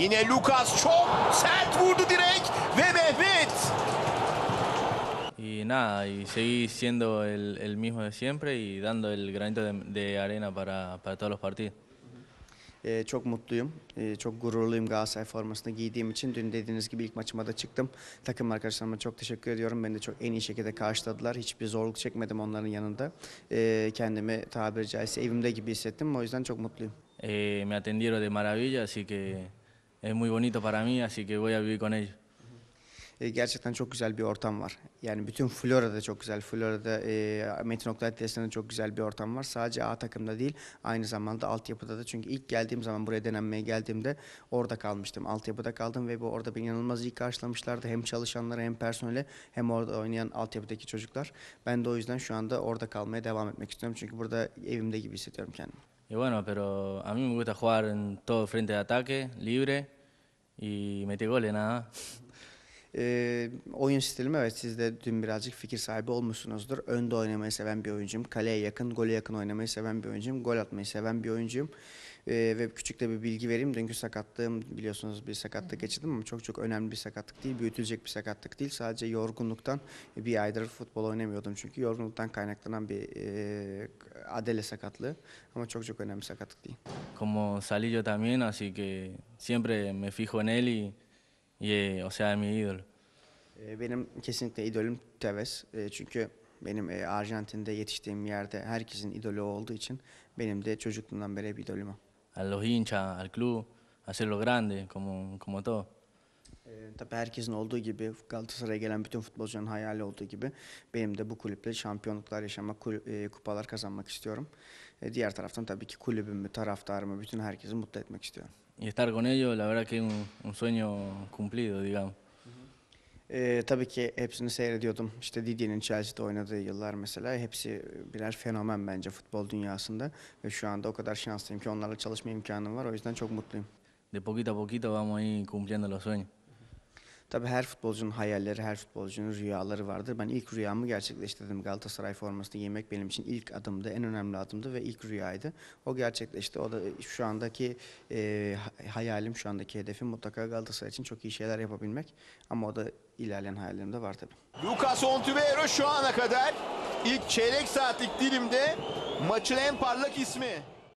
Yine Lucas çok sert vurdu direkt ve Mehmet. Y nada, y seguí siendo el, el mismo de siempre y dando el granito de, de arena para, para todos los partidos. Ee, çok mutluyum, ee, çok gururluyum Galatasaray formasını giydiğim için. Dün dediğiniz gibi ilk maçıma da çıktım. Takım arkadaşlarıma çok teşekkür ediyorum. Beni de çok en iyi şekilde karşıladılar. Hiçbir zorluk çekmedim onların yanında. Ee, kendimi tabiri caizse evimde gibi hissettim. O yüzden çok mutluyum. Eh, me atendieron de maravilla, así que es muy bonito para mí, así que voy a vivir con ellos. Eh, gerçekten çok güzel bir ortam var. Yani bütün Florida'da çok güzel. Florida'da e, Metin Oktay tesisinde çok güzel bir ortam var. Sadece A takımda değil aynı zamanda altyapıda da. Çünkü ilk geldiğim zaman buraya denenmeye geldiğimde orada kalmıştım. Altyapıda kaldım ve bu orada beni inanılmaz iyi karşılamışlardı. Hem çalışanları hem personele hem orada oynayan altyapıdaki çocuklar. Ben de o yüzden şu anda orada kalmaya devam etmek istiyorum. Çünkü burada evimde gibi hissediyorum kendimi. Y bueno, pero a mí me gusta jugar en todo frente de ataque, libre, y mete goles nada. E, oyun stilim evet siz de dün birazcık fikir sahibi olmuşsunuzdur. Önde oynamayı seven bir oyuncuyum. Kaleye yakın, gole yakın oynamayı seven bir oyuncuyum. Gol atmayı seven bir oyuncuyum. Ee, ve küçük de bir bilgi vereyim. Dünkü sakatlığım biliyorsunuz bir sakatlık geçirdim ama çok çok önemli bir sakatlık değil. Büyütülecek bir sakatlık değil. Sadece yorgunluktan e, bir aydır futbol oynamıyordum. Çünkü yorgunluktan kaynaklanan bir e, adele sakatlığı. Ama çok çok önemli bir sakatlık değil. Como salí yo también, así que siempre me fijo en él y, y o sea, mi ídolo. Ee, benim kesinlikle idolüm Tevez. Ee, çünkü benim e, Arjantin'de yetiştiğim yerde herkesin idolü olduğu için benim de çocukluğumdan beri bir idolüm o a los hinchas, al club, hacerlo grande como, como todo. Ee, tabii herkesin olduğu gibi Galatasaray'a gelen bütün futbolcunun hayali olduğu gibi benim de bu kulüple şampiyonluklar yaşamak, e, kupalar kazanmak istiyorum. Ee, diğer taraftan tabii ki kulübümü, taraftarımı, bütün herkesi mutlu etmek istiyorum. Y estar con ellos, la verdad que un, un sueño cumplido, digamos. E, tabii ki hepsini seyrediyordum. İşte Didier'in Chelsea'de oynadığı yıllar mesela hepsi birer fenomen bence futbol dünyasında. Ve şu anda o kadar şanslıyım ki onlarla çalışma imkanım var. O yüzden çok mutluyum. De poquito a poquito vamos a cumpliendo los sueños. Tabii her futbolcunun hayalleri, her futbolcunun rüyaları vardır. Ben ilk rüyamı gerçekleştirdim. Galatasaray formasını giymek benim için ilk adımdı, en önemli adımdı ve ilk rüyaydı. O gerçekleşti. O da e, şu andaki e, hayalim, şu andaki hedefim mutlaka Galatasaray için çok iyi şeyler yapabilmek. Ama o da ilerleyen hayallerim de var tabii. Lucas Ontiveros şu ana kadar ilk çeyrek saatlik dilimde maçın en parlak ismi.